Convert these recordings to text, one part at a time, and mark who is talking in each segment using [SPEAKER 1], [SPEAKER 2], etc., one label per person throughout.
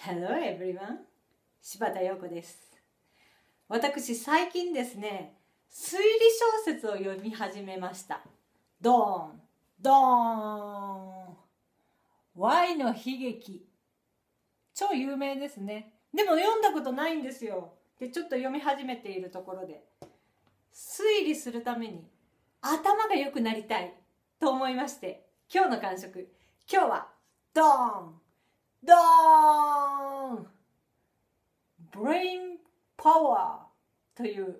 [SPEAKER 1] Hello everyone! 柴田陽子です。私最近ですね、推理小説を読み始めました。ドーンドーン !Y の悲劇。超有名ですね。でも読んだことないんですよ。で、ちょっと読み始めているところで。推理するために頭が良くなりたいと思いまして、今日の感触。今日はドーンドーン b r a という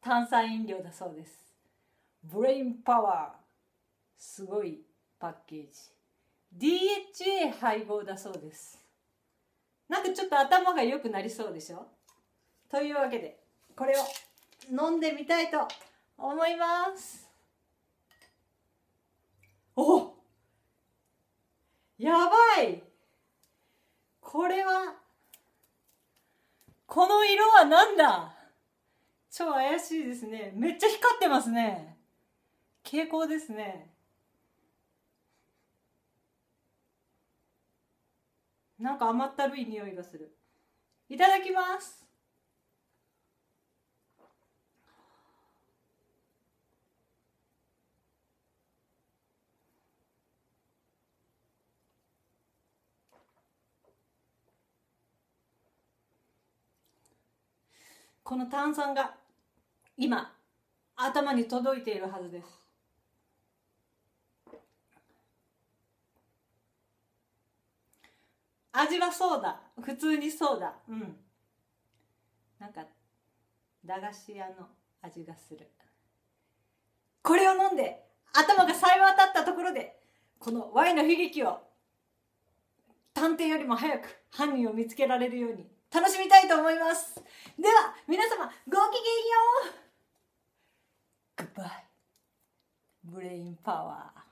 [SPEAKER 1] 炭酸飲料だそうです。ブレインパワーすごいパッケージ。DHA 配合だそうです。なんかちょっと頭が良くなりそうでしょというわけで、これを飲んでみたいと思います。おやばいこれは、この色は何だ超怪しいですね。めっちゃ光ってますね。蛍光ですね。なんか甘ったるい匂いがする。いただきます。この炭酸が今頭に届いているはずです味はそうだ普通にそうだうんなんか駄菓子屋の味がするこれを飲んで頭がさえ渡ったところでこの Y の悲劇を探偵よりも早く犯人を見つけられるように楽しみたいと思いますでは皆様ごきげんようグッバイブレインパワー